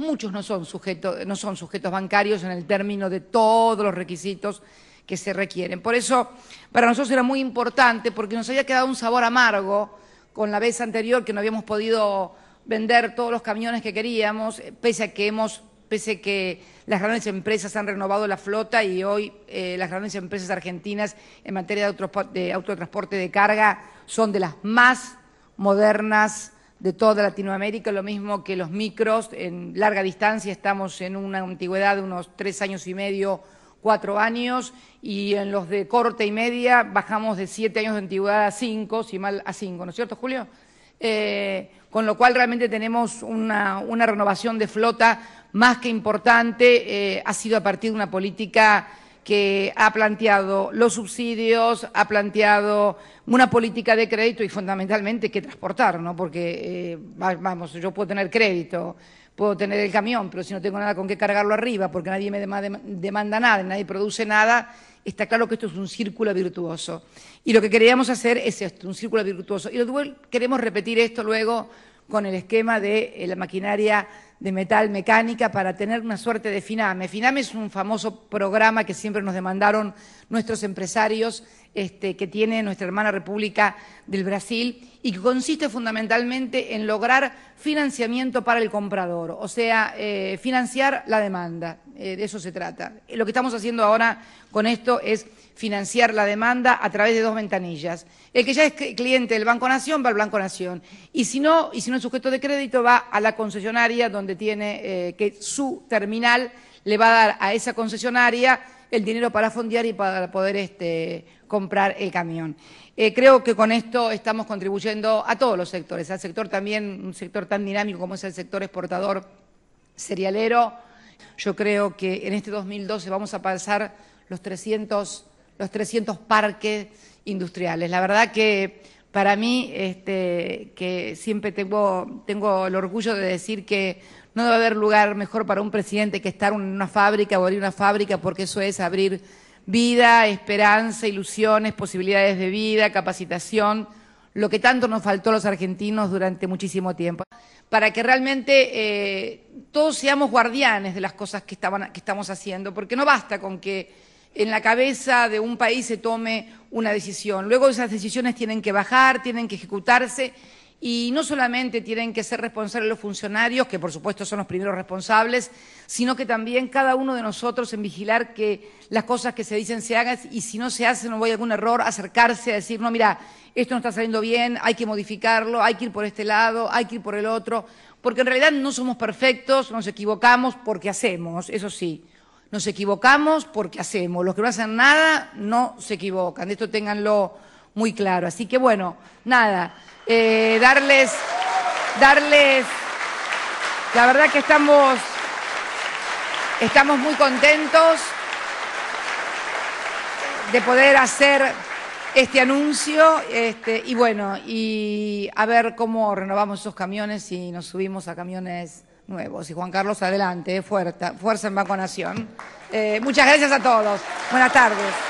muchos no son, sujetos, no son sujetos bancarios en el término de todos los requisitos que se requieren. Por eso, para nosotros era muy importante, porque nos había quedado un sabor amargo con la vez anterior que no habíamos podido vender todos los camiones que queríamos, eh, pese a que hemos pese que las grandes empresas han renovado la flota y hoy eh, las grandes empresas argentinas en materia de, autotransporte de carga son de las más modernas de toda Latinoamérica, lo mismo que los micros en larga distancia, estamos en una antigüedad de unos tres años y medio, cuatro años, y en los de corta y media bajamos de siete años de antigüedad a cinco, si mal a cinco, ¿no es cierto, Julio? Eh, con lo cual realmente tenemos una, renovación de flota más que importante, eh, ha sido a partir de una política que ha planteado los subsidios, ha planteado una política de crédito y fundamentalmente que transportar, ¿no? Porque, eh, vamos, yo puedo tener crédito, puedo tener el camión, pero si no tengo nada con qué cargarlo arriba, porque nadie me demanda nada, nadie produce nada, está claro que esto es un círculo virtuoso. Y lo que queríamos hacer es esto, un círculo virtuoso. Y queremos repetir esto luego con el esquema de eh, la maquinaria de metal mecánica para tener una suerte de FINAME. FINAME es un famoso programa que siempre nos demandaron nuestros empresarios este, que tiene nuestra hermana República del Brasil y que consiste fundamentalmente en lograr financiamiento para el comprador, o sea, eh, financiar la demanda. Eh, de eso se trata. Eh, lo que estamos haciendo ahora con esto es financiar la demanda a través de dos ventanillas. El que ya es cliente del Banco Nación va al Banco Nación y si no, y si no es sujeto de crédito va a la concesionaria donde tiene eh, que su terminal le va a dar a esa concesionaria el dinero para fondear y para poder este, comprar el camión. Eh, creo que con esto estamos contribuyendo a todos los sectores, al sector también, un sector tan dinámico como es el sector exportador cerealero. Yo creo que en este 2012 vamos a pasar los 300 los 300 parques industriales. La verdad que para mí, este, que siempre tengo, tengo el orgullo de decir que no debe haber lugar mejor para un presidente que estar en una fábrica o abrir una fábrica, porque eso es abrir vida, esperanza, ilusiones, posibilidades de vida, capacitación, lo que tanto nos faltó a los argentinos durante muchísimo tiempo, para que realmente eh, todos seamos guardianes de las cosas que, estaban, que estamos haciendo, porque no basta con que en la cabeza de un país se tome una decisión. Luego esas decisiones tienen que bajar, tienen que ejecutarse y no solamente tienen que ser responsables los funcionarios, que por supuesto son los primeros responsables, sino que también cada uno de nosotros en vigilar que las cosas que se dicen se hagan y si no se hacen voy a algún error, acercarse a decir, no, mira, esto no está saliendo bien, hay que modificarlo, hay que ir por este lado, hay que ir por el otro, porque en realidad no somos perfectos, nos equivocamos porque hacemos, eso sí nos equivocamos porque hacemos. Los que no hacen nada no se equivocan. De esto ténganlo muy claro. Así que bueno, nada, eh, darles, darles, la verdad que estamos, estamos muy contentos de poder hacer este anuncio este, y bueno, y a ver cómo renovamos esos camiones y nos subimos a camiones nuevos. Y Juan Carlos, adelante, fuerza, fuerza en vacunación. Eh, muchas gracias a todos. Buenas tardes.